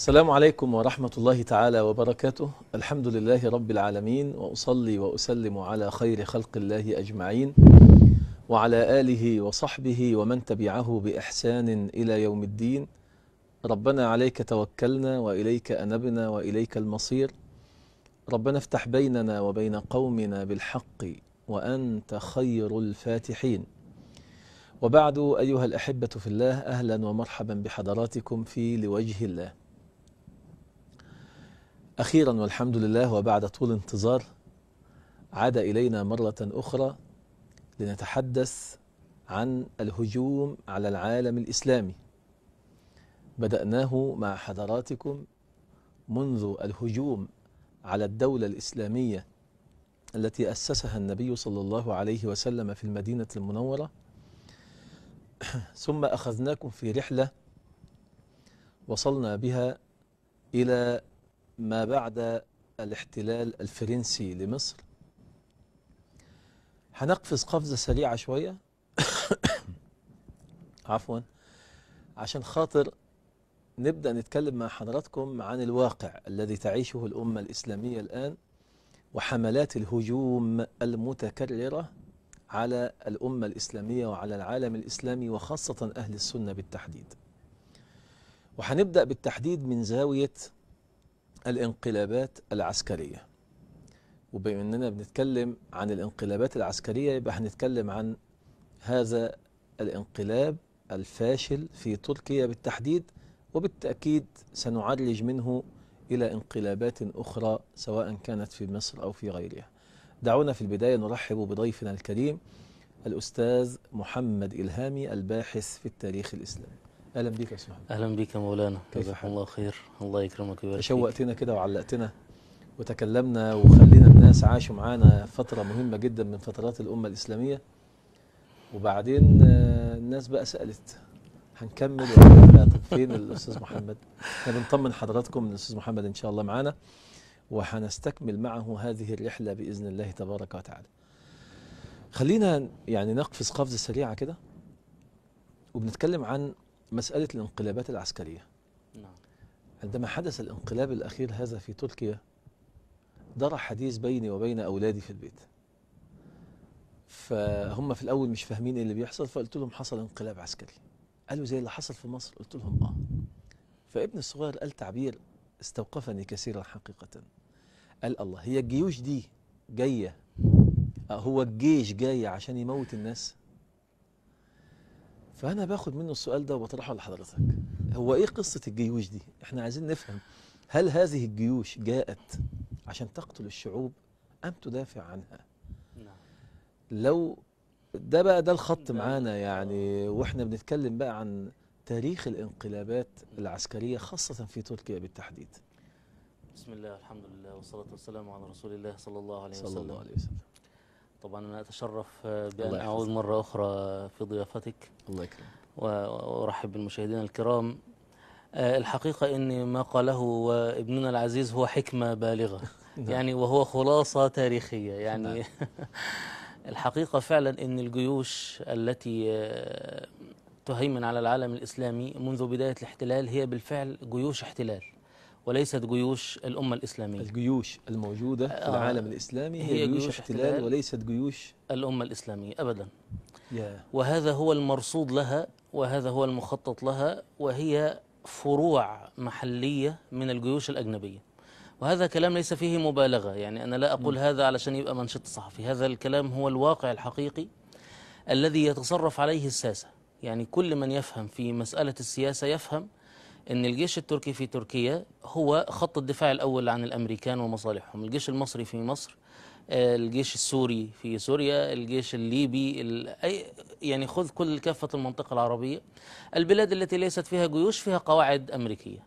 السلام عليكم ورحمة الله تعالى وبركاته الحمد لله رب العالمين وأصلي وأسلم على خير خلق الله أجمعين وعلى آله وصحبه ومن تبعه بإحسان إلى يوم الدين ربنا عليك توكلنا وإليك أنبنا وإليك المصير ربنا افتح بيننا وبين قومنا بالحق وأنت خير الفاتحين وبعد أيها الأحبة في الله أهلا ومرحبا بحضراتكم في لوجه الله أخيرا والحمد لله وبعد طول انتظار عاد إلينا مرة أخرى لنتحدث عن الهجوم على العالم الإسلامي بدأناه مع حضراتكم منذ الهجوم على الدولة الإسلامية التي أسسها النبي صلى الله عليه وسلم في المدينة المنورة ثم أخذناكم في رحلة وصلنا بها إلى ما بعد الاحتلال الفرنسي لمصر هنقفز قفزة سريعة شوية عفوا عشان خاطر نبدأ نتكلم مع حضراتكم عن الواقع الذي تعيشه الأمة الإسلامية الآن وحملات الهجوم المتكررة على الأمة الإسلامية وعلى العالم الإسلامي وخاصة أهل السنة بالتحديد وهنبدأ بالتحديد من زاوية الانقلابات العسكرية وبما أننا بنتكلم عن الانقلابات العسكرية يبقى هنتكلم عن هذا الانقلاب الفاشل في تركيا بالتحديد وبالتأكيد سنعرج منه إلى انقلابات أخرى سواء كانت في مصر أو في غيرها دعونا في البداية نرحب بضيفنا الكريم الأستاذ محمد إلهامي الباحث في التاريخ الإسلامي اهلا بيك يا استاذ محمد اهلا بيك يا مولانا جزاك الله خير الله يكرمك ويبارك شوقتنا كده وعلقتنا وتكلمنا وخلينا الناس عاشوا معانا فتره مهمه جدا من فترات الامه الاسلاميه وبعدين آه، الناس بقى سالت هنكمل ولا طب فين الاستاذ محمد احنا بنطمن حضراتكم ان الاستاذ محمد ان شاء الله معانا وهنستكمل معه هذه الرحله باذن الله تبارك وتعالى خلينا يعني نقفز قفزه سريعه كده وبنتكلم عن مسألة الانقلابات العسكرية نعم. عندما حدث الانقلاب الأخير هذا في تركيا درى حديث بيني وبين أولادي في البيت فهم في الأول مش فاهمين إيه اللي بيحصل فقلت لهم حصل انقلاب عسكري قالوا زي اللي حصل في مصر قلت لهم آه فابن الصغير قال تعبير استوقفني كثيرا حقيقة قال الله هي الجيوش دي جاية هو الجيش جاي عشان يموت الناس فأنا باخد منه السؤال ده وبطرحه لحضرتك هو إيه قصة الجيوش دي؟ إحنا عايزين نفهم هل هذه الجيوش جاءت عشان تقتل الشعوب أم تدافع عنها؟ نعم. لو ده بقى ده الخط نعم. معانا يعني وإحنا بنتكلم بقى عن تاريخ الانقلابات العسكرية خاصة في تركيا بالتحديد بسم الله الحمد لله والصلاة والسلام على رسول الله صلى الله عليه وسلم, صلى الله عليه وسلم. طبعا أنا أتشرف بأن أعود مرة أخرى في ضيافتك الله يكرمك وأرحب بالمشاهدين الكرام آه، الحقيقة أن ما قاله ابننا العزيز هو حكمة بالغة نعم. يعني وهو خلاصة تاريخية يعني نعم. الحقيقة فعلا أن الجيوش التي آه، تهيمن على العالم الإسلامي منذ بداية الاحتلال هي بالفعل جيوش احتلال وليست جيوش الأمة الإسلامية الجيوش الموجودة في آه، العالم الإسلامي هي, هي جيوش, جيوش احتلال, احتلال وليست جيوش الأمة الإسلامية أبدا yeah. وهذا هو المرصود لها وهذا هو المخطط لها وهي فروع محلية من الجيوش الأجنبية وهذا كلام ليس فيه مبالغة يعني أنا لا أقول م. هذا علشان يبقى منشط صحفي هذا الكلام هو الواقع الحقيقي الذي يتصرف عليه الساسة يعني كل من يفهم في مسألة السياسة يفهم ان الجيش التركي في تركيا هو خط الدفاع الاول عن الامريكان ومصالحهم الجيش المصري في مصر آه، الجيش السوري في سوريا الجيش الليبي أي يعني خذ كل كافة المنطقة العربية البلاد التي ليست فيها جيوش فيها قواعد أمريكية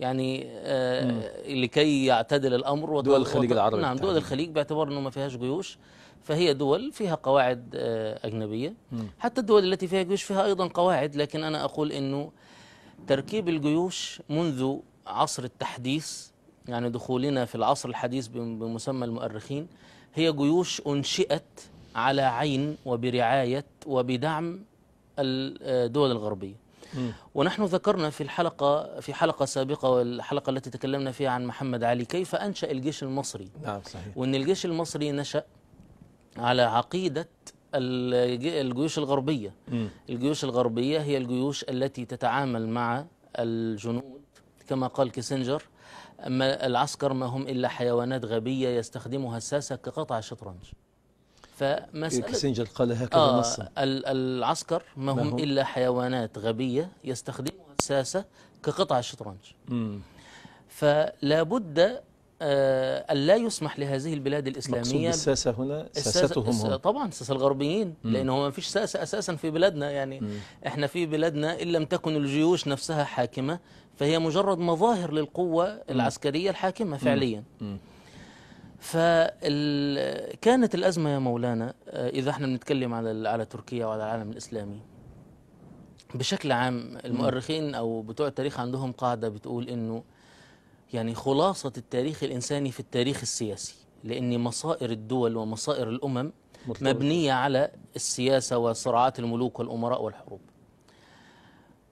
يعني آه لكي يعتدل الأمر وط... دول الخليج العربي نعم دول الخليج باعتبار أنه ما فيهاش جيوش فهي دول فيها قواعد آه أجنبية مم. حتى الدول التي فيها جيوش فيها أيضا قواعد لكن أنا أقول أنه تركيب الجيوش منذ عصر التحديث يعني دخولنا في العصر الحديث بمسمى المؤرخين هي جيوش أنشئت على عين وبرعاية وبدعم الدول الغربية ونحن ذكرنا في الحلقة في حلقة سابقة والحلقة التي تكلمنا فيها عن محمد علي كيف أنشأ الجيش المصري نعم صحيح وأن الجيش المصري نشأ على عقيدة الجيوش الغربية م. الجيوش الغربية هي الجيوش التي تتعامل مع الجنود كما قال كيسنجر أما العسكر ما هم إلا حيوانات غبية يستخدمها الساسة كقطع شطرنج فمسألة كيسنجر قال هكذا آه نصا العسكر ما هم, ما هم إلا حيوانات غبية يستخدمها الساسة كقطع شطرنج فلا بد آه، لا يسمح لهذه البلاد الإسلامية الساسة هنا ساستهم هم طبعا الساسة الغربيين لأنه ما فيش ساسة أساسا في بلادنا يعني مم. إحنا في بلادنا إن لم تكن الجيوش نفسها حاكمة فهي مجرد مظاهر للقوة العسكرية الحاكمة فعليا مم. فكانت الأزمة يا مولانا آه، إذا احنا بنتكلم على على تركيا وعلى العالم الإسلامي بشكل عام المؤرخين أو بتوع التاريخ عندهم قاعدة بتقول إنه يعني خلاصة التاريخ الإنساني في التاريخ السياسي لأن مصائر الدول ومصائر الأمم مطلوب. مبنية على السياسة وصراعات الملوك والأمراء والحروب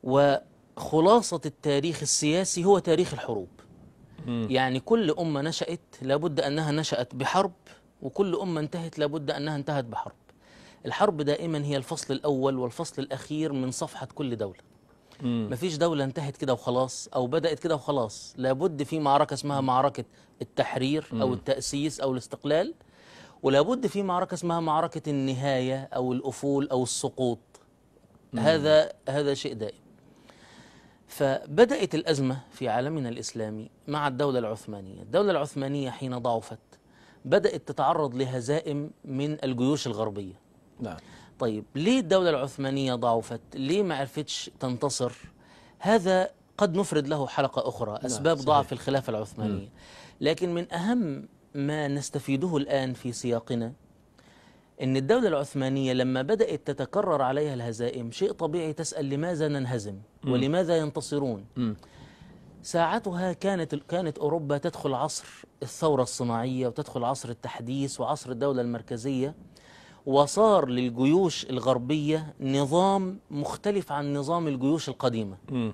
وخلاصة التاريخ السياسي هو تاريخ الحروب م. يعني كل أمة نشأت لابد أنها نشأت بحرب وكل أمة انتهت لابد أنها انتهت بحرب الحرب دائما هي الفصل الأول والفصل الأخير من صفحة كل دولة ما فيش دولة انتهت كده وخلاص أو بدأت كده وخلاص لابد في معركة اسمها معركة التحرير أو التأسيس أو الاستقلال ولابد في معركة اسمها معركة النهاية أو الأفول أو السقوط هذا هذا شيء دائم فبدأت الأزمة في عالمنا الإسلامي مع الدولة العثمانية الدولة العثمانية حين ضعفت بدأت تتعرض لهزائم من الجيوش الغربية نعم طيب ليه الدولة العثمانية ضعفت ليه ما عرفتش تنتصر هذا قد نفرد له حلقة أخرى نعم، أسباب ضعف الخلافة العثمانية لكن من أهم ما نستفيده الآن في سياقنا أن الدولة العثمانية لما بدأت تتكرر عليها الهزائم شيء طبيعي تسأل لماذا ننهزم ولماذا ينتصرون ساعتها كانت كانت أوروبا تدخل عصر الثورة الصناعية وتدخل عصر التحديث وعصر الدولة المركزية وصار للجيوش الغربية نظام مختلف عن نظام الجيوش القديمة م.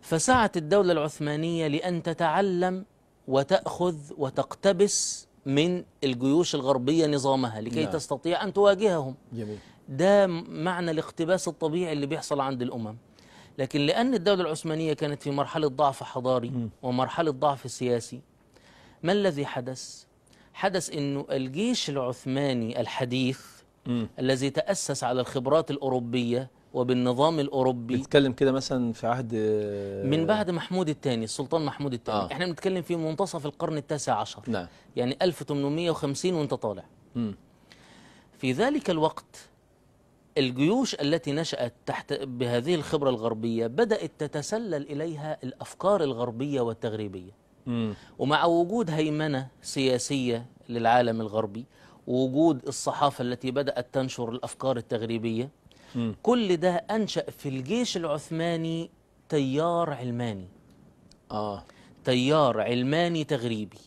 فسعت الدولة العثمانية لأن تتعلم وتأخذ وتقتبس من الجيوش الغربية نظامها لكي نعم. تستطيع أن تواجههم جميل. ده معنى الاقتباس الطبيعي اللي بيحصل عند الأمم لكن لأن الدولة العثمانية كانت في مرحلة ضعف حضاري م. ومرحلة ضعف سياسي ما الذي حدث؟ حدث أنه الجيش العثماني الحديث م. الذي تأسس على الخبرات الأوروبية وبالنظام الأوروبي نتكلم كده مثلا في عهد من بعد محمود الثاني السلطان محمود الثاني آه. احنا بنتكلم في منتصف القرن التاسع عشر نعم. يعني 1850 وانت طالع م. في ذلك الوقت الجيوش التي نشأت تحت بهذه الخبرة الغربية بدأت تتسلل إليها الأفكار الغربية والتغريبية ومع وجود هيمنة سياسية للعالم الغربي ووجود الصحافة التي بدأت تنشر الأفكار التغريبية كل ده أنشأ في الجيش العثماني تيار علماني آه. تيار علماني تغريبي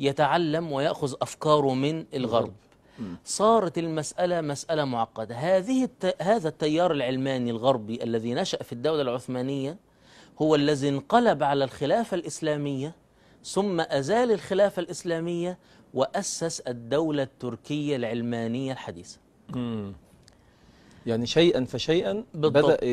يتعلم ويأخذ أفكاره من الغرب صارت المسألة مسألة معقدة هذه الت... هذا التيار العلماني الغربي الذي نشأ في الدولة العثمانية هو الذي انقلب على الخلافة الإسلامية ثم أزال الخلافة الإسلامية وأسس الدولة التركية العلمانية الحديثة يعني شيئا فشيئا بالضبط. بدأ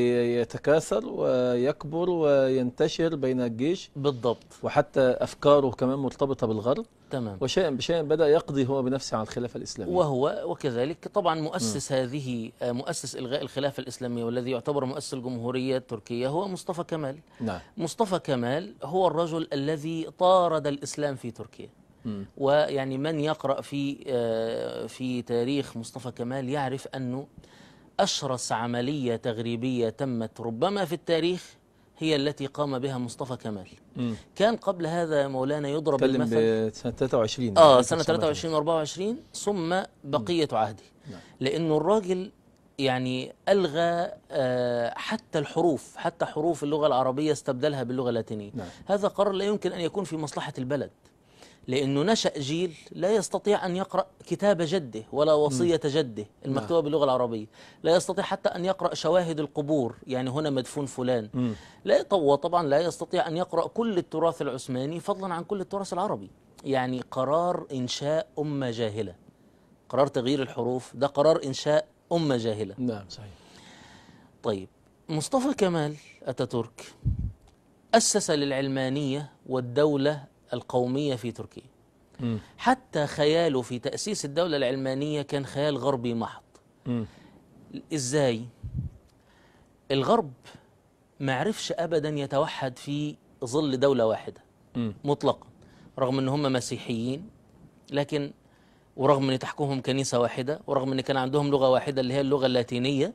يتكاثر ويكبر وينتشر بين الجيش بالضبط وحتى أفكاره كمان مرتبطة بالغرب تمام وشيئا بشيئا بدأ يقضي هو بنفسه على الخلافة الإسلامية وهو وكذلك طبعا مؤسس م. هذه آه، مؤسس إلغاء الخلافة الإسلامية والذي يعتبر مؤسس الجمهورية التركية هو مصطفى كمال نعم. مصطفى كمال هو الرجل الذي طارد الإسلام في تركيا ويعني من يقرأ في آه، في تاريخ مصطفى كمال يعرف أنه أشرس عملية تغريبية تمت ربما في التاريخ هي التي قام بها مصطفى كمال مم. كان قبل هذا مولانا يضرب المثل آه، سنة 23 اه سنة 23 و 24 ثم بقية مم. عهده نعم. لأنه الراجل يعني ألغى آه حتى الحروف حتى حروف اللغة العربية استبدلها باللغة اللاتينية نعم. هذا قرار لا يمكن أن يكون في مصلحة البلد لأنه نشأ جيل لا يستطيع أن يقرأ كتاب جده ولا وصية جده المكتوبة نعم. باللغة العربية لا يستطيع حتى أن يقرأ شواهد القبور يعني هنا مدفون فلان م. لا طبعا لا يستطيع أن يقرأ كل التراث العثماني فضلا عن كل التراث العربي يعني قرار إنشاء أمة جاهلة قرار تغيير الحروف ده قرار إنشاء أمة جاهلة نعم صحيح طيب مصطفى كمال أتاتورك أسس للعلمانية والدولة القومية في تركيا م. حتى خياله في تأسيس الدولة العلمانية كان خيال غربي محض م. إزاي؟ الغرب معرفش أبدا يتوحد في ظل دولة واحدة مطلقا رغم أن هم مسيحيين لكن ورغم أن تحكمهم كنيسة واحدة ورغم أن كان عندهم لغة واحدة اللي هي اللغة اللاتينية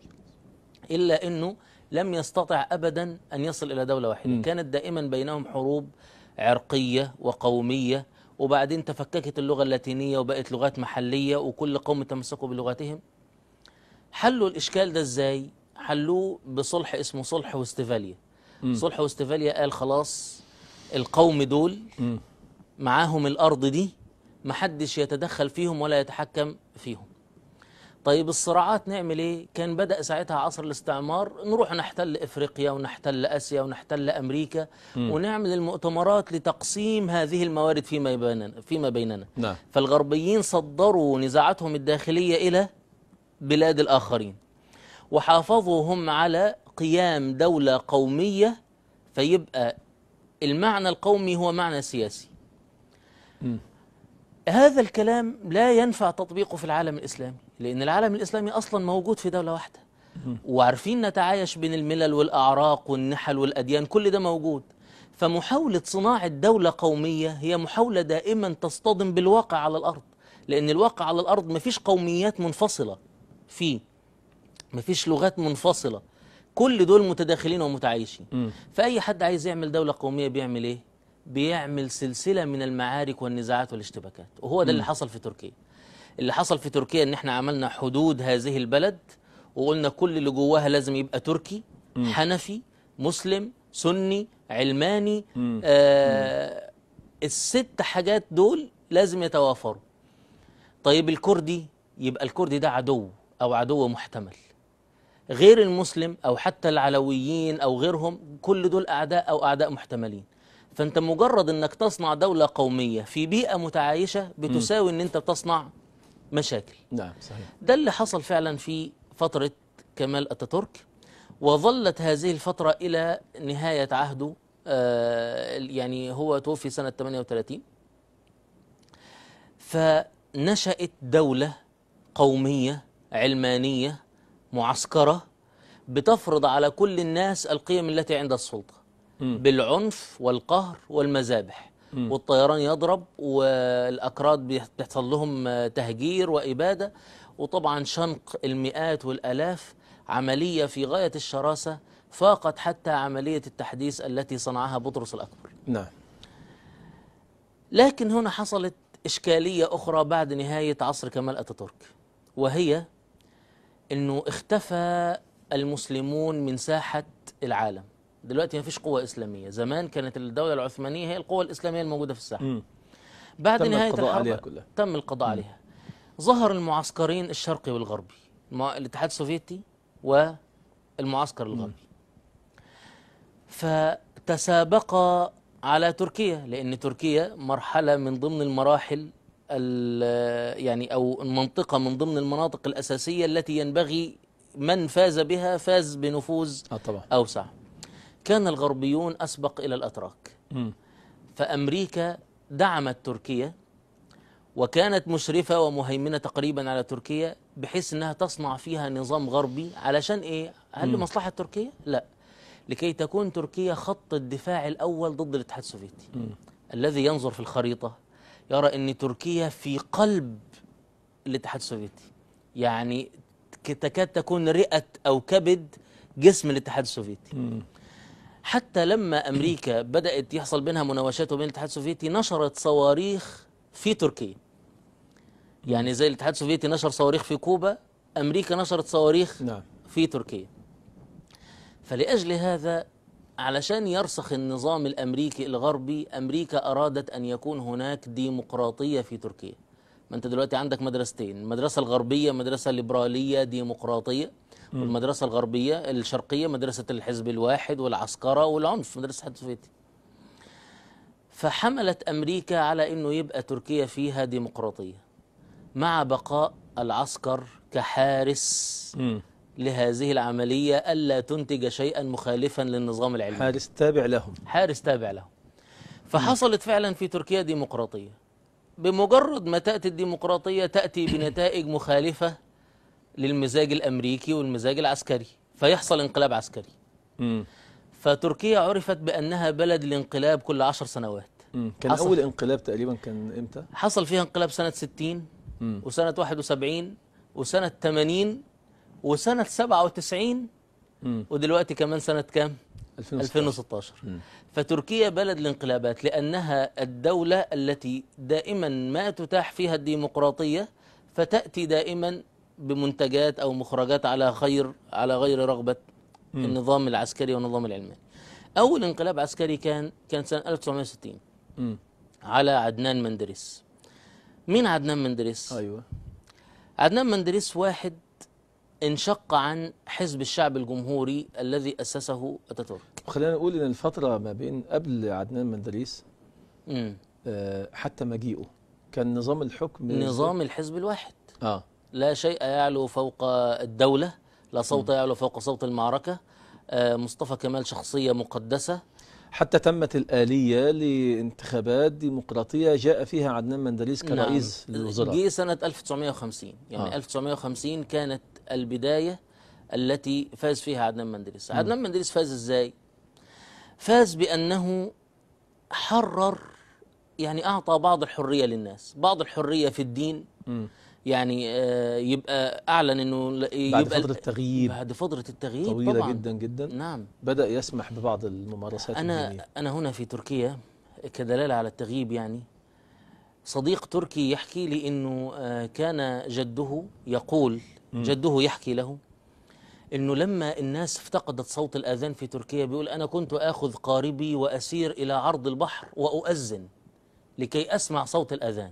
إلا أنه لم يستطع أبدا أن يصل إلى دولة واحدة م. كانت دائما بينهم حروب عرقية وقومية وبعدين تفككت اللغة اللاتينية وبقت لغات محلية وكل قوم تمسكوا بلغتهم حلوا الإشكال ده إزاي؟ حلوه بصلح اسمه صلح واستفاليا صلح واستفاليا قال خلاص القوم دول معاهم الأرض دي محدش يتدخل فيهم ولا يتحكم فيهم طيب الصراعات نعمل ايه كان بدأ ساعتها عصر الاستعمار نروح نحتل افريقيا ونحتل اسيا ونحتل امريكا م. ونعمل المؤتمرات لتقسيم هذه الموارد فيما بيننا فيما بيننا نعم. فالغربيين صدروا نزاعاتهم الداخلية الى بلاد الاخرين وحافظوا هم على قيام دولة قومية فيبقى المعنى القومي هو معنى سياسي م. هذا الكلام لا ينفع تطبيقه في العالم الإسلامي لأن العالم الإسلامي أصلا موجود في دولة واحدة وعارفين نتعايش بين الملل والأعراق والنحل والأديان كل ده موجود فمحاولة صناعة دولة قومية هي محاولة دائما تصطدم بالواقع على الأرض لأن الواقع على الأرض مفيش قوميات منفصلة فيه مفيش لغات منفصلة كل دول متداخلين ومتعايشين فأي حد عايز يعمل دولة قومية بيعمل إيه؟ بيعمل سلسلة من المعارك والنزاعات والاشتباكات وهو ده اللي حصل في تركيا اللي حصل في تركيا ان احنا عملنا حدود هذه البلد وقلنا كل اللي جواها لازم يبقى تركي م. حنفي مسلم سني علماني آه الست حاجات دول لازم يتوافروا طيب الكردي يبقى الكردي ده عدو او عدو محتمل غير المسلم او حتى العلويين او غيرهم كل دول اعداء او اعداء محتملين فأنت مجرد أنك تصنع دولة قومية في بيئة متعايشة بتساوي أن أنت بتصنع مشاكل نعم صحيح ده اللي حصل فعلا في فترة كمال أتاتورك وظلت هذه الفترة إلى نهاية عهده آه يعني هو توفي سنة 38 فنشأت دولة قومية علمانية معسكرة بتفرض على كل الناس القيم التي عند السلطة بالعنف والقهر والمذابح والطيران يضرب والأكراد بيحصل لهم تهجير وإبادة وطبعا شنق المئات والألاف عملية في غاية الشراسة فاقت حتى عملية التحديث التي صنعها بطرس الأكبر نعم لكن هنا حصلت إشكالية أخرى بعد نهاية عصر كمال أتاتورك وهي أنه اختفى المسلمون من ساحة العالم دلوقتي مفيش قوة إسلامية زمان كانت الدولة العثمانية هي القوة الإسلامية الموجودة في الساحة بعد تم نهاية القضاء الحرب عليها كلها. تم القضاء م. عليها ظهر المعسكرين الشرقي والغربي الاتحاد السوفيتي والمعسكر الغربي فتسابق على تركيا لأن تركيا مرحلة من ضمن المراحل يعني أو منطقة من ضمن المناطق الأساسية التي ينبغي من فاز بها فاز بنفوذ آه، أوسع كان الغربيون أسبق إلى الأتراك فأمريكا دعمت تركيا وكانت مشرفة ومهيمنة تقريبا على تركيا بحيث أنها تصنع فيها نظام غربي علشان إيه؟ هل لمصلحة تركيا؟ لا لكي تكون تركيا خط الدفاع الأول ضد الاتحاد السوفيتي م. الذي ينظر في الخريطة يرى أن تركيا في قلب الاتحاد السوفيتي يعني تكاد تكون رئة أو كبد جسم الاتحاد السوفيتي م. حتى لما أمريكا بدأت يحصل بينها مناوشات وبين الاتحاد السوفيتي نشرت صواريخ في تركيا يعني زي الاتحاد السوفيتي نشر صواريخ في كوبا أمريكا نشرت صواريخ نعم. في تركيا فلأجل هذا علشان يرسخ النظام الأمريكي الغربي أمريكا أرادت أن يكون هناك ديمقراطية في تركيا ما أنت دلوقتي عندك مدرستين المدرسة الغربية مدرسة ليبرالية ديمقراطية والمدرسة الغربية الشرقية مدرسة الحزب الواحد والعسكرة والعنف مدرسة حد السوفيتي فحملت أمريكا على أنه يبقى تركيا فيها ديمقراطية مع بقاء العسكر كحارس م. لهذه العملية ألا تنتج شيئا مخالفا للنظام العلمي حارس تابع لهم حارس تابع لهم فحصلت فعلا في تركيا ديمقراطية بمجرد ما تأتي الديمقراطية تأتي بنتائج مخالفة للمزاج الامريكي والمزاج العسكري فيحصل انقلاب عسكري م. فتركيا عرفت بانها بلد الانقلاب كل عشر سنوات م. كان اول انقلاب تقريبا كان امتى حصل فيها انقلاب سنه 60 م. وسنه 71 وسنه 80 وسنه 97 م. ودلوقتي كمان سنه كام 2016 فتركيا بلد الانقلابات لأنها الدولة التي دائما ما تتاح فيها الديمقراطية فتأتي دائما بمنتجات او مخرجات على خير على غير رغبه م. النظام العسكري والنظام العلماني. اول انقلاب عسكري كان كان سنه 1960 م. على عدنان مندريس. مين عدنان مندريس؟ ايوه عدنان مندريس واحد انشق عن حزب الشعب الجمهوري الذي اسسه اتاتورك. خلينا نقول ان الفتره ما بين قبل عدنان مندريس آه حتى مجيئه كان نظام الحكم نظام الحزب الواحد اه لا شيء يعلو فوق الدولة لا صوت يعلو فوق صوت المعركة آه، مصطفى كمال شخصية مقدسة حتى تمت الآلية لانتخابات ديمقراطية جاء فيها عدنان مندليس نعم. كرئيس نعم. للوزراء جه سنة 1950 يعني آه. 1950 كانت البداية التي فاز فيها عدنان مندليس عدنان مندليس فاز ازاي فاز بأنه حرر يعني أعطى بعض الحرية للناس بعض الحرية في الدين م. يعني آه، يبقى اعلن انه يبقى بعد فتره التغييب بعد فتره التغييب طويله طبعاً جدا جدا نعم بدا يسمح ببعض الممارسات انا الدينية. انا هنا في تركيا كدلاله على التغييب يعني صديق تركي يحكي لي انه آه، كان جده يقول جده يحكي له انه لما الناس افتقدت صوت الاذان في تركيا بيقول انا كنت اخذ قاربي واسير الى عرض البحر واؤذن لكي اسمع صوت الاذان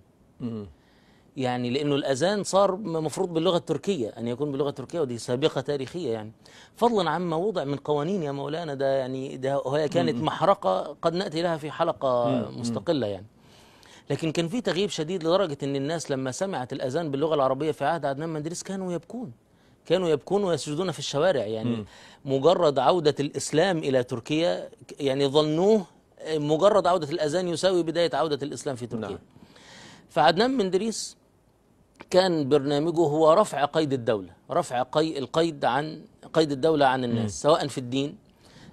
يعني لأنه الأذان صار مفروض باللغة التركية أن يكون باللغة التركية ودي سابقة تاريخية يعني فضلا عما وضع من قوانين يا مولانا ده يعني ده وهي كانت محرقة قد نأتي لها في حلقة مستقلة يعني لكن كان في تغييب شديد لدرجة أن الناس لما سمعت الأذان باللغة العربية في عهد عدنان مندلس كانوا يبكون كانوا يبكون ويسجدون في الشوارع يعني مجرد عودة الإسلام إلى تركيا يعني ظنوه مجرد عودة الأذان يساوي بداية عودة الإسلام في تركيا نعم. فعدنان مندريس كان برنامجه هو رفع قيد الدولة رفع قي القيد عن قيد الدولة عن الناس م. سواء في الدين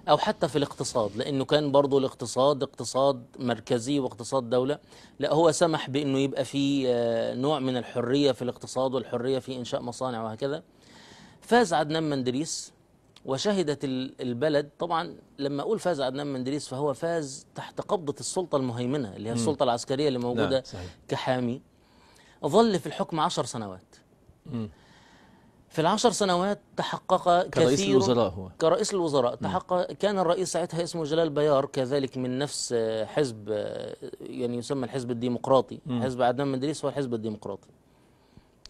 أو حتى في الاقتصاد لأنه كان برضه الاقتصاد اقتصاد مركزي واقتصاد دولة لا هو سمح بأنه يبقى فيه آه، نوع من الحرية في الاقتصاد والحرية في إنشاء مصانع وهكذا فاز عدنان مندريس وشهدت البلد طبعا لما اقول فاز عدنان مندريس فهو فاز تحت قبضه السلطه المهيمنه اللي هي السلطه العسكريه اللي موجوده نعم كحامي ظل في الحكم عشر سنوات في العشر سنوات تحقق كثير كرئيس الوزراء هو كرئيس الوزراء تحقق كان الرئيس ساعتها اسمه جلال بيار كذلك من نفس آه، حزب آه، يعني يسمى الحزب الديمقراطي م. حزب عدنان مدريس هو الحزب الديمقراطي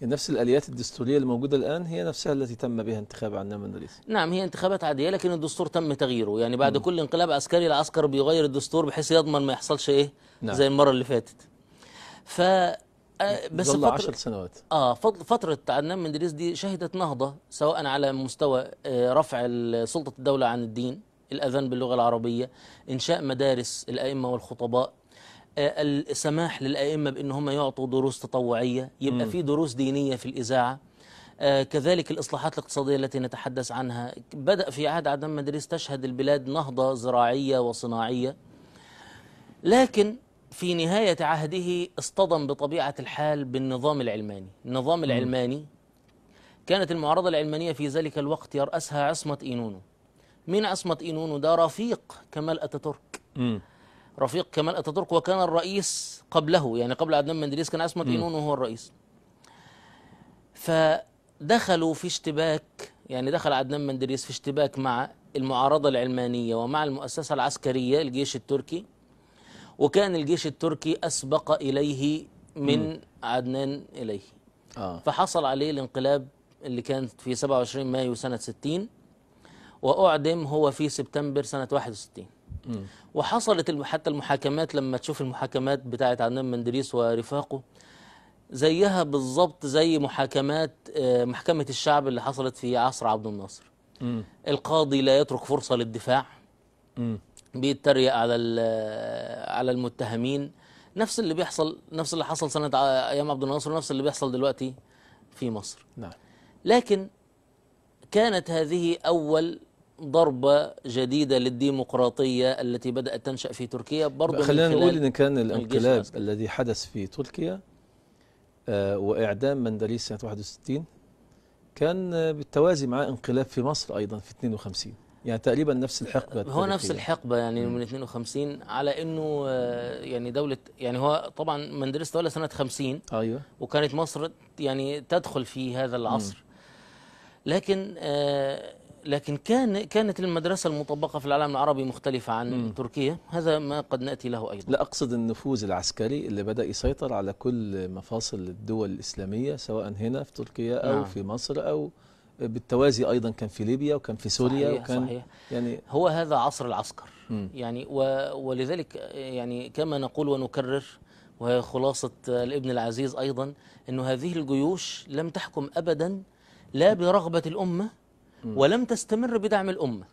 نفس الآليات الدستورية الموجودة الآن هي نفسها التي تم بها انتخاب عدنان مدريس نعم هي انتخابات عادية لكن الدستور تم تغييره يعني بعد م. كل انقلاب عسكري العسكر بيغير الدستور بحيث يضمن ما يحصلش إيه نعم. زي المرة اللي فاتت ف آه، بس فترة عشر سنوات اه فتره عدنان مندريس دي شهدت نهضه سواء على مستوى آه، رفع سلطه الدوله عن الدين الاذان باللغه العربيه انشاء مدارس الائمه والخطباء آه، السماح للائمه بان هم يعطوا دروس تطوعيه يبقى في دروس دينيه في الاذاعه كذلك الإصلاحات الاقتصادية التي نتحدث عنها بدأ في عهد عدنان مندريس تشهد البلاد نهضة زراعية وصناعية لكن في نهاية عهده اصطدم بطبيعة الحال بالنظام العلماني النظام العلماني كانت المعارضة العلمانية في ذلك الوقت يرأسها عصمة إينونو مين عصمة إينونو ده رفيق كمال أتاتورك رفيق كمال أتاتورك وكان الرئيس قبله يعني قبل عدنان مندريس كان عصمة إينونو هو الرئيس فدخلوا في اشتباك يعني دخل عدنان مندريس في اشتباك مع المعارضة العلمانية ومع المؤسسة العسكرية الجيش التركي وكان الجيش التركي أسبق إليه من م. عدنان إليه آه. فحصل عليه الانقلاب اللي كان في 27 مايو سنة 60 وأعدم هو في سبتمبر سنة 61 م. وحصلت حتى المحاكمات لما تشوف المحاكمات بتاعة عدنان مندريس ورفاقه زيها بالظبط زي محاكمات آه، محكمة الشعب اللي حصلت في عصر عبد الناصر م. القاضي لا يترك فرصة للدفاع م. بيتريق على على المتهمين نفس اللي بيحصل نفس اللي حصل سنه ايام عبد الناصر نفس اللي بيحصل دلوقتي في مصر نعم لكن كانت هذه اول ضربة جديدة للديمقراطية التي بدأت تنشأ في تركيا برضو خلينا نقول إن كان الانقلاب الذي حدث في تركيا آه وإعدام مندليس سنة 61 كان بالتوازي مع انقلاب في مصر أيضا في 52 يعني تقريبا نفس الحقبه هو نفس الحقبه يعني من 52 على انه آه، يعني دوله يعني هو طبعا مندلس تولى سنه 50 ايوه وكانت مصر يعني تدخل في هذا العصر لكن آه، لكن كان كانت المدرسة المطبقة في العالم العربي مختلفة عن م. تركيا هذا ما قد نأتي له أيضا لا أقصد النفوذ العسكري اللي بدأ يسيطر على كل مفاصل الدول الإسلامية سواء هنا في تركيا أو نعم. في مصر أو بالتوازي ايضا كان في ليبيا وكان في سوريا صحيح وكان صحيح يعني هو هذا عصر العسكر يعني ولذلك يعني كما نقول ونكرر وهي خلاصه الابن العزيز ايضا انه هذه الجيوش لم تحكم ابدا لا برغبه الامه ولم تستمر بدعم الامه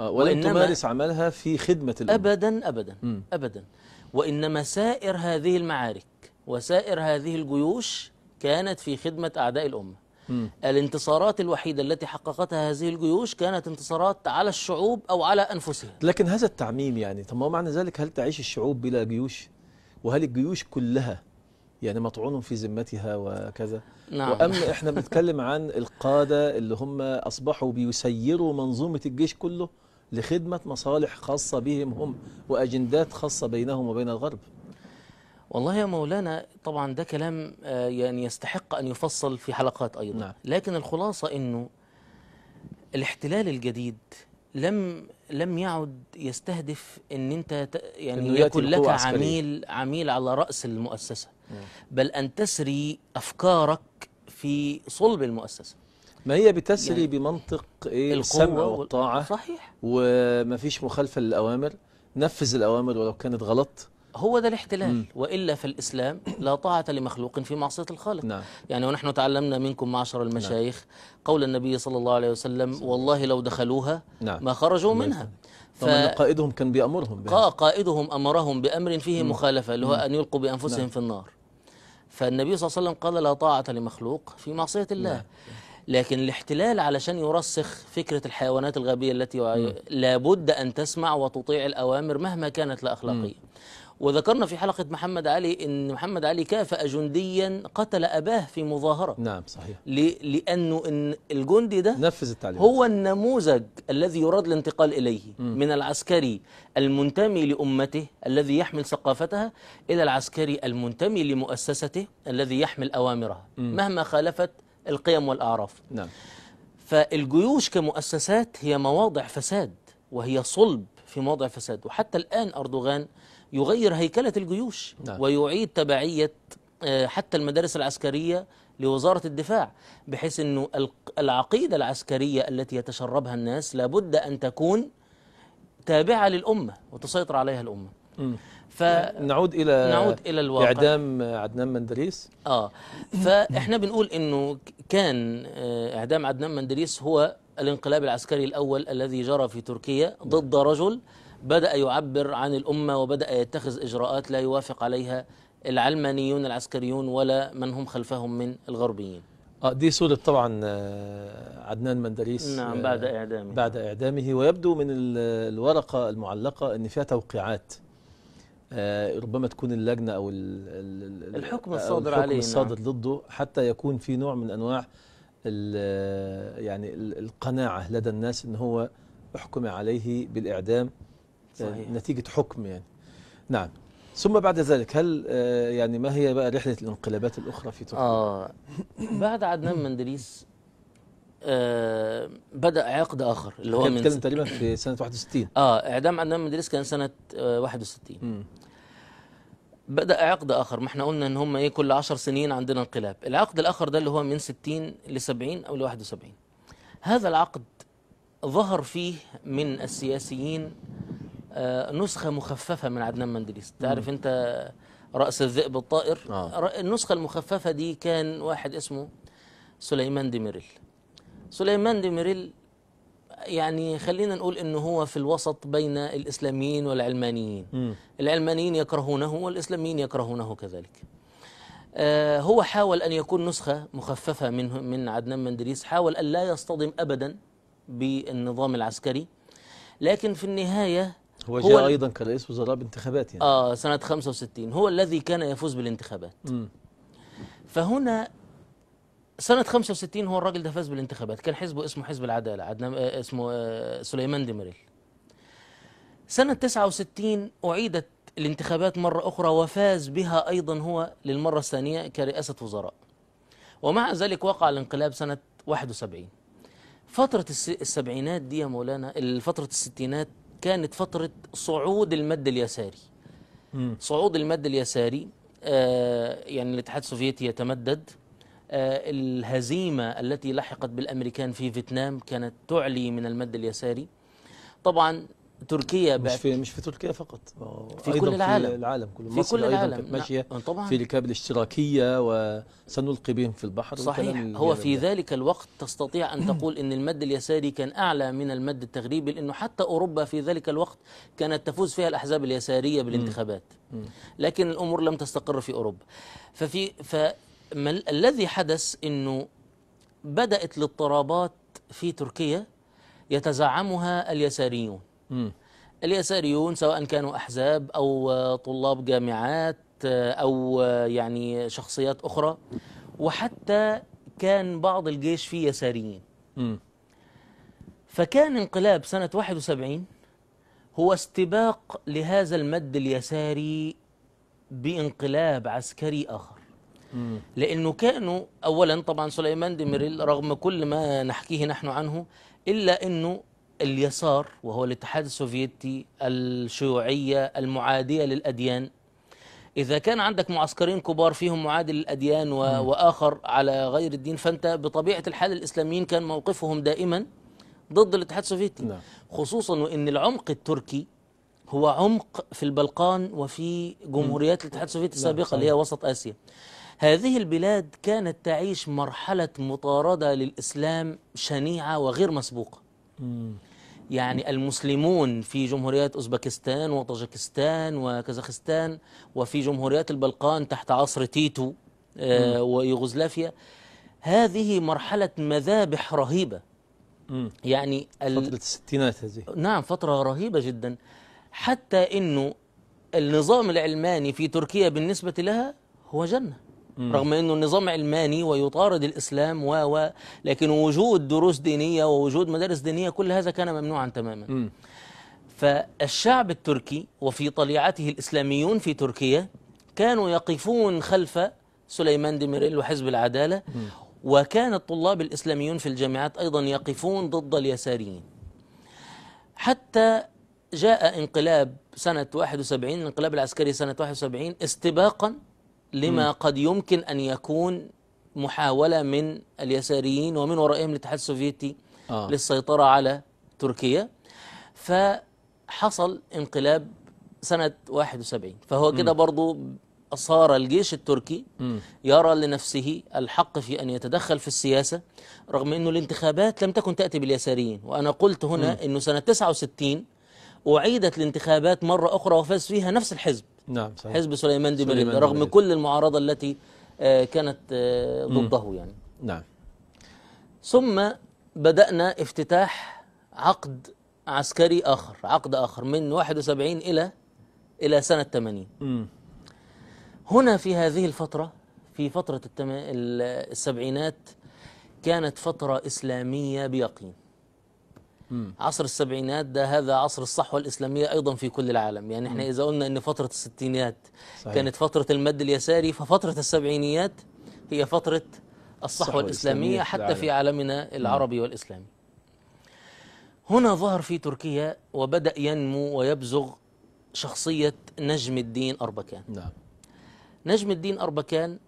آه، ولم تمارس عملها في خدمه الامه ابدا ابدا ابدا وانما سائر هذه المعارك وسائر هذه الجيوش كانت في خدمه اعداء الامه الانتصارات الوحيدة التي حققتها هذه الجيوش كانت انتصارات على الشعوب أو على أنفسها لكن هذا التعميم يعني طب ما معنى ذلك هل تعيش الشعوب بلا جيوش وهل الجيوش كلها يعني مطعون في ذمتها وكذا نعم. وأم إحنا بنتكلم عن القادة اللي هم أصبحوا بيسيروا منظومة الجيش كله لخدمة مصالح خاصة بهم هم وأجندات خاصة بينهم وبين الغرب والله يا مولانا طبعا ده كلام آه، يعني يستحق أن يفصل في حلقات أيضا نعم. لكن الخلاصة أنه الاحتلال الجديد لم لم يعد يستهدف ان انت يعني إن يكون لك عميل عميل على راس المؤسسه نعم. بل ان تسري افكارك في صلب المؤسسه ما هي بتسري يعني بمنطق ايه السمع والطاعه صحيح ومفيش مخالفه للاوامر نفذ الاوامر ولو كانت غلط هو ده الاحتلال مم. والا في الاسلام لا طاعه لمخلوق في معصيه الخالق نعم. يعني ونحن تعلمنا منكم معشر المشايخ نعم. قول النبي صلى الله عليه وسلم والله لو دخلوها نعم. ما خرجوا نعم. منها ف... قائدهم كان بأمرهم بها. قائدهم امرهم بامر فيه مم. مخالفه اللي هو ان يلقوا بانفسهم نعم. في النار فالنبي صلى الله عليه وسلم قال لا طاعه لمخلوق في معصيه الله نعم. لكن الاحتلال علشان يرسخ فكرة الحيوانات الغبية التي لابد أن تسمع وتطيع الأوامر مهما كانت لا أخلاقية وذكرنا في حلقة محمد علي أن محمد علي كافأ جنديا قتل أباه في مظاهرة نعم صحيح لأنه إن الجندي ده نفذ التعليمات هو النموذج الذي يراد الانتقال إليه م. من العسكري المنتمي لأمته الذي يحمل ثقافتها إلى العسكري المنتمي لمؤسسته الذي يحمل أوامرها م. مهما خالفت القيم والأعراف نعم فالجيوش كمؤسسات هي مواضع فساد وهي صلب في مواضع فساد وحتى الآن أردوغان يغير هيكلة الجيوش نعم. ويعيد تبعية آه، حتى المدارس العسكرية لوزارة الدفاع بحيث أنه العقيدة العسكرية التي يتشربها الناس لابد أن تكون تابعة للأمة وتسيطر عليها الأمة ف... نعود إلى نعود إلى الواقع إعدام عدنان مندريس آه فإحنا بنقول أنه كان آه، إعدام عدنان مندريس هو الانقلاب العسكري الأول الذي جرى في تركيا نعم. ضد رجل بدأ يعبر عن الأمة وبدأ يتخذ إجراءات لا يوافق عليها العلمانيون العسكريون ولا من هم خلفهم من الغربيين آه دي صورة طبعا آه، عدنان مندريس نعم آه، بعد إعدامه بعد إعدامه ويبدو من الورقة المعلقة أن فيها توقيعات آه، ربما تكون اللجنة أو الحكم الصادر عليه الحكم الصادر نعم. ضده حتى يكون في نوع من أنواع يعني القناعة لدى الناس أن هو أحكم عليه بالإعدام صحيح. نتيجة حكم يعني نعم ثم بعد ذلك هل آه، يعني ما هي بقى رحلة الانقلابات الأخرى في تركيا؟ آه بعد عدنان مندريس آه بدأ عقد آخر اللي هو من كان تقريبا في سنة 61 اه إعدام عدنان مندريس كان سنة آه 61 بدأ عقد آخر ما احنا قلنا إن هم إيه كل 10 سنين عندنا انقلاب العقد الآخر ده اللي هو من 60 ل 70 أو ل 71 هذا العقد ظهر فيه من السياسيين آه، نسخه مخففه من عدنان مندليس تعرف انت راس الذئب الطائر آه. النسخه المخففه دي كان واحد اسمه سليمان ديميريل سليمان ديميريل يعني خلينا نقول انه هو في الوسط بين الاسلاميين والعلمانيين م. العلمانيين يكرهونه والاسلاميين يكرهونه كذلك آه هو حاول ان يكون نسخه مخففه من, من عدنان مندريس حاول ان لا يصطدم ابدا بالنظام العسكري لكن في النهايه هو جاء هو ايضا كرئيس وزراء بانتخابات يعني اه سنه 65 هو الذي كان يفوز بالانتخابات م. فهنا سنة 65 هو الراجل ده فاز بالانتخابات كان حزبه اسمه حزب العدالة عدنان آه، آه، اسمه آه، سليمان ديمريل سنة 69 أعيدت الانتخابات مرة أخرى وفاز بها أيضا هو للمرة الثانية كرئاسة وزراء ومع ذلك وقع الانقلاب سنة 71 فترة السبعينات دي يا مولانا فترة الستينات كانت فترة صعود المد اليساري م. صعود المد اليساري آه، يعني الاتحاد السوفيتي يتمدد آه، الهزيمة التي لحقت بالأمريكان في فيتنام كانت تعلي من المد اليساري طبعا تركيا مش في مش في تركيا فقط في كل العالم في العالم كله في مصر كل العالم كانت ماشيه آه، طبعا في ركاب الاشتراكيه وسنلقي بهم في البحر صحيح هو في ده. ذلك الوقت تستطيع ان تقول ان المد اليساري كان اعلى من المد التغريبي لانه حتى اوروبا في ذلك الوقت كانت تفوز فيها الاحزاب اليساريه بالانتخابات لكن الامور لم تستقر في اوروبا ففي فما الذي حدث انه بدات الاضطرابات في تركيا يتزعمها اليساريون اليساريون سواء كانوا أحزاب أو آه، طلاب جامعات آه، أو آه، يعني شخصيات أخرى وحتى كان بعض الجيش فيه يساريين م. فكان انقلاب سنة 71 هو استباق لهذا المد اليساري بانقلاب عسكري آخر لأنه كانوا أولا طبعا سليمان ديميريل رغم كل ما نحكيه نحن عنه إلا أنه اليسار وهو الاتحاد السوفيتي الشيوعية المعادية للأديان إذا كان عندك معسكرين كبار فيهم معادي للأديان وآخر على غير الدين فأنت بطبيعة الحال الإسلاميين كان موقفهم دائما ضد الاتحاد السوفيتي نعم. خصوصا وإن العمق التركي هو عمق في البلقان وفي جمهوريات الاتحاد السوفيتي نعم، السابقة اللي هي وسط آسيا هذه البلاد كانت تعيش مرحلة مطاردة للإسلام شنيعة وغير مسبوقة مم. يعني المسلمون في جمهوريات أوزبكستان وطاجكستان وكازاخستان وفي جمهوريات البلقان تحت عصر تيتو آه، ويوغوسلافيا هذه مرحلة مذابح رهيبة يعني فترة الستينات هذه نعم فترة رهيبة جدا حتى أنه النظام العلماني في تركيا بالنسبة لها هو جنة رغم أنه النظام علماني ويطارد الإسلام و و لكن وجود دروس دينية ووجود مدارس دينية كل هذا كان ممنوعا تماما مم. فالشعب التركي وفي طليعته الإسلاميون في تركيا كانوا يقفون خلف سليمان ديميريل وحزب العدالة مم. وكان الطلاب الإسلاميون في الجامعات أيضا يقفون ضد اليساريين حتى جاء انقلاب سنة 71 الانقلاب العسكري سنة 71 استباقا لما م. قد يمكن أن يكون محاولة من اليساريين ومن ورائهم الاتحاد السوفيتي آه. للسيطرة على تركيا فحصل انقلاب سنة 71 فهو كده برضو صار الجيش التركي م. يرى لنفسه الحق في أن يتدخل في السياسة رغم أنه الانتخابات لم تكن تأتي باليساريين وأنا قلت هنا أنه سنة 69 أعيدت الانتخابات مرة أخرى وفاز فيها نفس الحزب نعم صحيح. حزب سليمان ديبالي رغم كل المعارضة التي آه، كانت آه، ضده م. يعني نعم ثم بدأنا افتتاح عقد عسكري آخر عقد آخر من 71 إلى إلى سنة 80 م. هنا في هذه الفترة في فترة السبعينات كانت فترة إسلامية بيقين مم. عصر السبعينات ده هذا عصر الصحوة الإسلامية أيضا في كل العالم يعني احنا مم. إذا قلنا أن فترة الستينيات صحيح. كانت فترة المد اليساري ففترة السبعينيات هي فترة الصحوة الإسلامية حتى العالم. في عالمنا العربي مم. والإسلامي هنا ظهر في تركيا وبدأ ينمو ويبزغ شخصية نجم الدين أربكان نعم. نجم الدين أربكان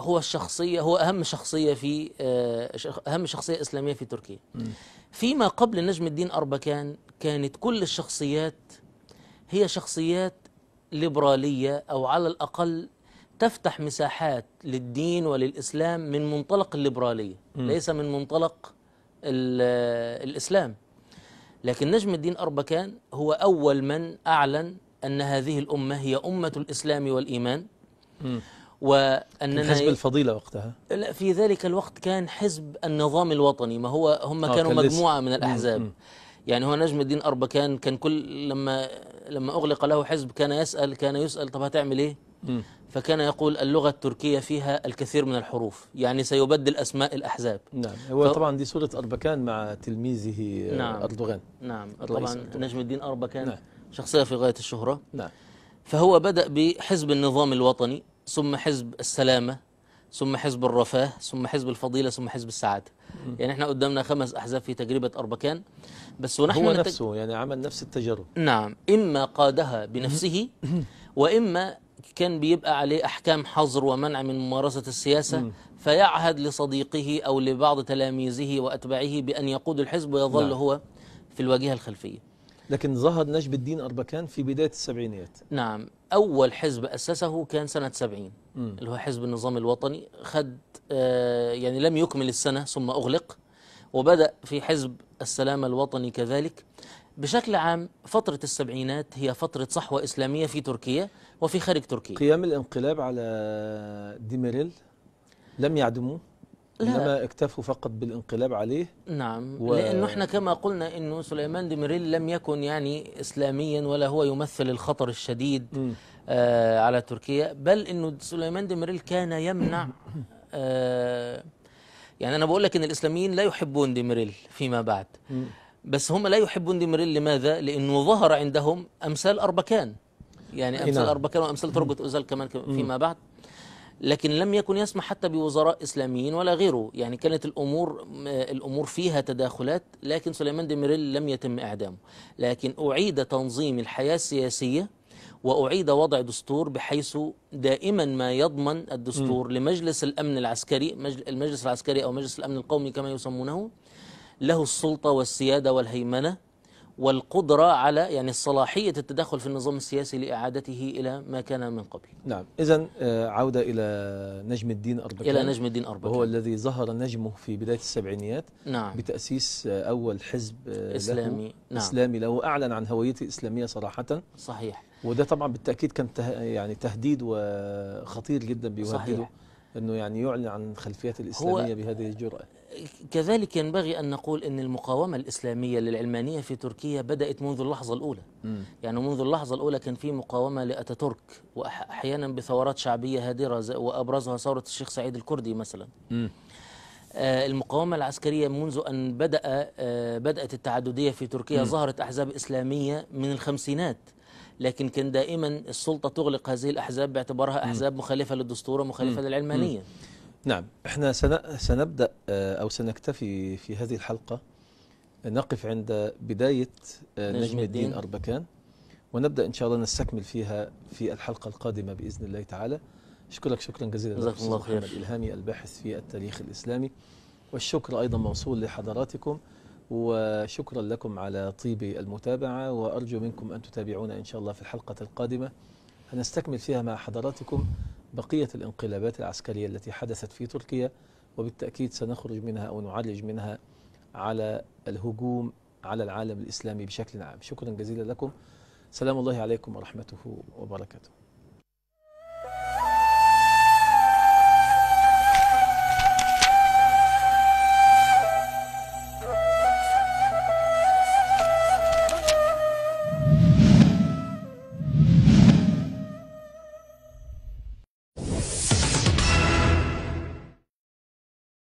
هو الشخصية هو أهم شخصية في آه، أهم شخصية إسلامية في تركيا مم. فيما قبل نجم الدين أربكان كانت كل الشخصيات هي شخصيات ليبرالية أو على الأقل تفتح مساحات للدين وللإسلام من منطلق الليبرالية م. ليس من منطلق الإسلام لكن نجم الدين أربكان هو أول من أعلن أن هذه الأمة هي أمة الإسلام والإيمان م. واننا حزب الفضيله وقتها لا في ذلك الوقت كان حزب النظام الوطني ما هو هم آه، كانوا مجموعه من الاحزاب يعني هو نجم الدين اربكان كان كل لما لما اغلق له حزب كان يسال كان يسال طب هتعمل ايه؟ فكان يقول اللغة التركية فيها الكثير من الحروف يعني سيبدل أسماء الأحزاب نعم هو ف... طبعا دي صورة أربكان مع تلميذه آه، نعم. أردوغان نعم طبعا نجم الدين أربكان نعم. شخصية في غاية الشهرة نعم فهو بدأ بحزب النظام الوطني ثم حزب السلامة ثم حزب الرفاه ثم حزب الفضيلة ثم حزب السعادة يعني احنا قدامنا خمس أحزاب في تجربة أربكان بس ونحن هو نفسه يعني عمل نفس التجربة نعم إما قادها بنفسه وإما كان بيبقى عليه أحكام حظر ومنع من ممارسة السياسة فيعهد لصديقه أو لبعض تلاميذه وأتباعه بأن يقود الحزب ويظل نعم. هو في الواجهة الخلفية لكن ظهر نجب الدين أربكان في بداية السبعينيات نعم أول حزب أسسه كان سنة سبعين م. اللي هو حزب النظام الوطني خد آه يعني لم يكمل السنة ثم أغلق وبدأ في حزب السلام الوطني كذلك بشكل عام فترة السبعينات هي فترة صحوة إسلامية في تركيا وفي خارج تركيا قيام الانقلاب على ديميريل لم يعدموه لا إنما اكتفوا فقط بالانقلاب عليه نعم و... لأنه احنا كما قلنا أنه سليمان ديمريل لم يكن يعني إسلاميا ولا هو يمثل الخطر الشديد آه على تركيا بل أنه سليمان ديمريل كان يمنع آه يعني أنا بقول لك أن الإسلاميين لا يحبون ديمريل فيما بعد بس هم لا يحبون ديمريل لماذا؟ لأنه ظهر عندهم أمثال أربكان يعني أمثال نعم. أربكان وأمثال تربة أوزال كمان فيما بعد لكن لم يكن يسمح حتى بوزراء اسلاميين ولا غيره يعني كانت الامور الامور فيها تداخلات لكن سليمان ديميريل لم يتم اعدامه لكن اعيد تنظيم الحياه السياسيه واعيد وضع دستور بحيث دائما ما يضمن الدستور م. لمجلس الامن العسكري المجلس العسكري او مجلس الامن القومي كما يسمونه له السلطه والسياده والهيمنه والقدرة على يعني صلاحية التدخل في النظام السياسي لإعادته إلى ما كان من قبل نعم إذا آه، عودة إلى نجم الدين أربكان إلى نجم الدين أربكان هو الذي ظهر نجمه في بداية السبعينيات نعم بتأسيس آه، أول حزب آه، إسلامي له نعم إسلامي له أعلن عن هويته الإسلامية صراحة صحيح وده طبعا بالتأكيد كان ته يعني تهديد وخطير جدا بيهدده صحيح أنه يعني يعلن عن خلفيات الإسلامية بهذه الجرأة كذلك ينبغي أن نقول أن المقاومة الإسلامية للعلمانية في تركيا بدأت منذ اللحظة الأولى م. يعني منذ اللحظة الأولى كان في مقاومة لأتاتورك وأحيانا بثورات شعبية هادرة وأبرزها ثورة الشيخ سعيد الكردي مثلا م. آه، المقاومة العسكرية منذ أن بدأ آه، بدأت التعددية في تركيا م. ظهرت أحزاب إسلامية من الخمسينات لكن كان دائما السلطة تغلق هذه الأحزاب باعتبارها أحزاب مخالفة للدستور ومخالفة للعلمانية م. نعم احنا سنبدأ آه، أو سنكتفي في هذه الحلقة نقف عند بداية آه، نجم, الدين, أربكان ونبدأ إن شاء الله نستكمل فيها في الحلقة القادمة بإذن الله تعالى أشكرك شكرا جزيلا جزاك الله خير الإلهامي الباحث في التاريخ الإسلامي والشكر أيضا موصول لحضراتكم وشكرا لكم على طيب المتابعة وأرجو منكم أن تتابعونا إن شاء الله في الحلقة القادمة هنستكمل فيها مع حضراتكم بقية الانقلابات العسكرية التي حدثت في تركيا وبالتأكيد سنخرج منها أو نعالج منها على الهجوم على العالم الإسلامي بشكل عام شكرا جزيلا لكم سلام الله عليكم ورحمته وبركاته